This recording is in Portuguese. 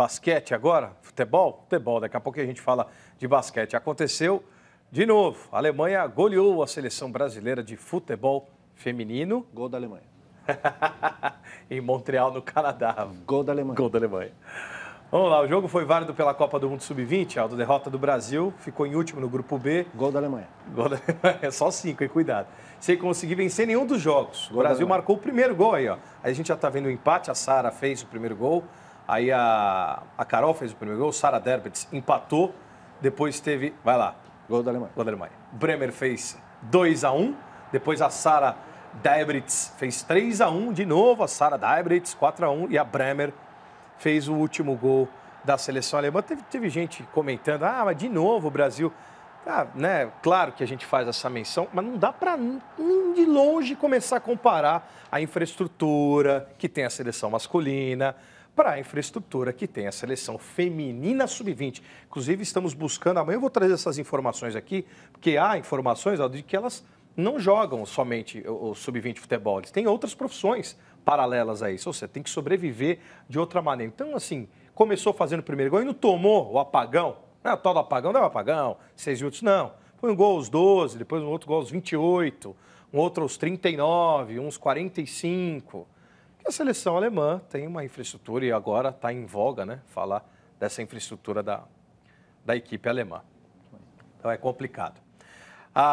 basquete agora, futebol, futebol, daqui a pouco a gente fala de basquete. Aconteceu de novo, a Alemanha goleou a seleção brasileira de futebol feminino. Gol da Alemanha. em Montreal, no Canadá. Gol da Alemanha. Gol da Alemanha. Vamos lá, o jogo foi válido pela Copa do Mundo Sub-20, a derrota do Brasil, ficou em último no grupo B. Gol da Alemanha. Gol da Alemanha, é só cinco, hein? Cuidado. Sem conseguir vencer nenhum dos jogos. Gol o Brasil marcou o primeiro gol aí, ó. Aí a gente já tá vendo o empate, a Sara fez o primeiro gol. Aí a, a Carol fez o primeiro gol, Sara Derbitz empatou. Depois teve. Vai lá. Gol da Alemanha. Gol da Alemanha. Bremer fez 2 a 1 Depois a Sara Derbitz fez 3 a 1 De novo a Sara Derbitz, 4 a 1 E a Bremer fez o último gol da seleção alemã. Teve, teve gente comentando: ah, mas de novo o Brasil. Ah, né? Claro que a gente faz essa menção, mas não dá para nem de longe começar a comparar a infraestrutura que tem a seleção masculina, para a infraestrutura que tem a seleção feminina sub-20. Inclusive, estamos buscando, amanhã eu vou trazer essas informações aqui, porque há informações de que elas não jogam somente o, o sub-20 futebol, eles têm outras profissões paralelas a isso. Você tem que sobreviver de outra maneira. Então, assim, começou fazendo o primeiro gol e não tomou o apagão. Não é o tal do apagão, não é o apagão, seis minutos, não. Foi um gol aos 12, depois um outro gol aos 28, um outro aos 39, uns 45. A seleção alemã tem uma infraestrutura e agora está em voga, né? Falar dessa infraestrutura da, da equipe alemã. Então é complicado. Ah,